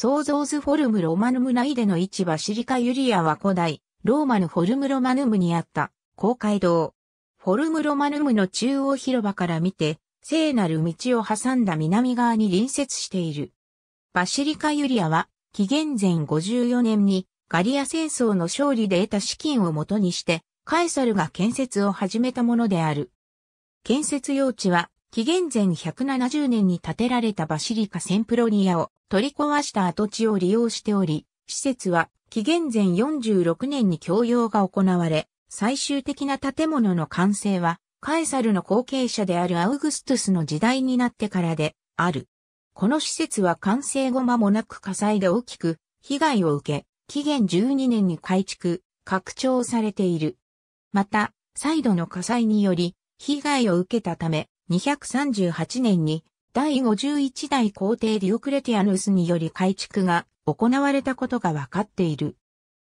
創造図フォルムロマヌム内での市場シリカユリアは古代、ローマのフォルムロマヌムにあった、公会堂。フォルムロマヌムの中央広場から見て、聖なる道を挟んだ南側に隣接している。バシリカユリアは、紀元前54年にガリア戦争の勝利で得た資金をもとにして、カエサルが建設を始めたものである。建設用地は、紀元前170年に建てられたバシリカセンプロニアを取り壊した跡地を利用しており、施設は紀元前46年に供用が行われ、最終的な建物の完成は、カエサルの後継者であるアウグストゥスの時代になってからである。この施設は完成後間もなく火災で大きく被害を受け、紀元12年に改築、拡張されている。また、再度の火災により被害を受けたため、238年に第51代皇帝ディオクレティアヌスにより改築が行われたことが分かっている。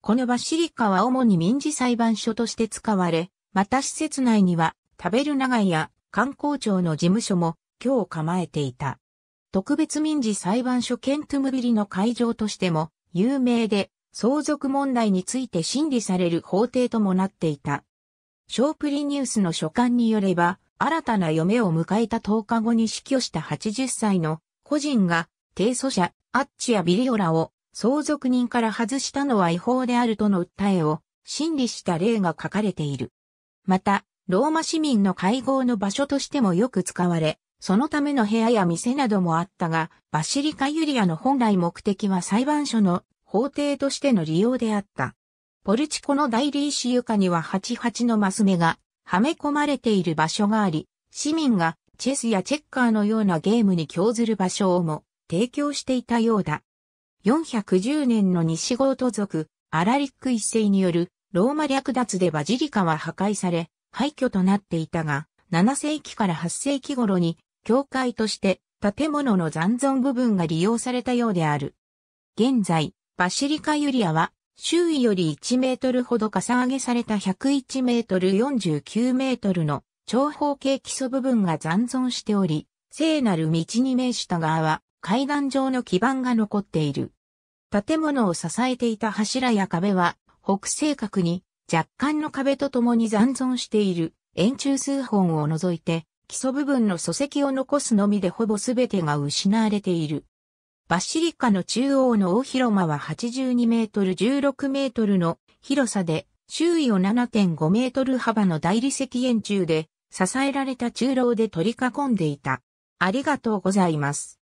このバシリカは主に民事裁判所として使われ、また施設内には食べる長屋や観光庁の事務所も今日構えていた。特別民事裁判所ケントゥムビリの会場としても有名で相続問題について審理される法廷ともなっていた。ショープリニュースの書簡によれば、新たな嫁を迎えた10日後に死去した80歳の個人が、提訴者、アッチやビリオラを相続人から外したのは違法であるとの訴えを審理した例が書かれている。また、ローマ市民の会合の場所としてもよく使われ、そのための部屋や店などもあったが、バシリカ・ユリアの本来目的は裁判所の法廷としての利用であった。ポルチコの代理石床には88のマス目がはめ込まれている場所があり、市民がチェスやチェッカーのようなゲームに興ずる場所をも提供していたようだ。410年の西ゴート族、アラリック一世によるローマ略奪でバジリカは破壊され、廃墟となっていたが、7世紀から8世紀頃に、教会として建物の残存部分が利用されたようである。現在、バシリカユリアは周囲より1メートルほどかさ上げされた101メートル49メートルの長方形基礎部分が残存しており、聖なる道に面した側は階段状の基盤が残っている。建物を支えていた柱や壁は北西角に若干の壁とともに残存している円柱数本を除いて基礎部分の礎石を残すのみでほぼ全てが失われている。バシリカの中央の大広間は82メートル16メートルの広さで、周囲を7.5メートル幅の大理石円柱で、支えられた中楼で取り囲んでいた。ありがとうございます。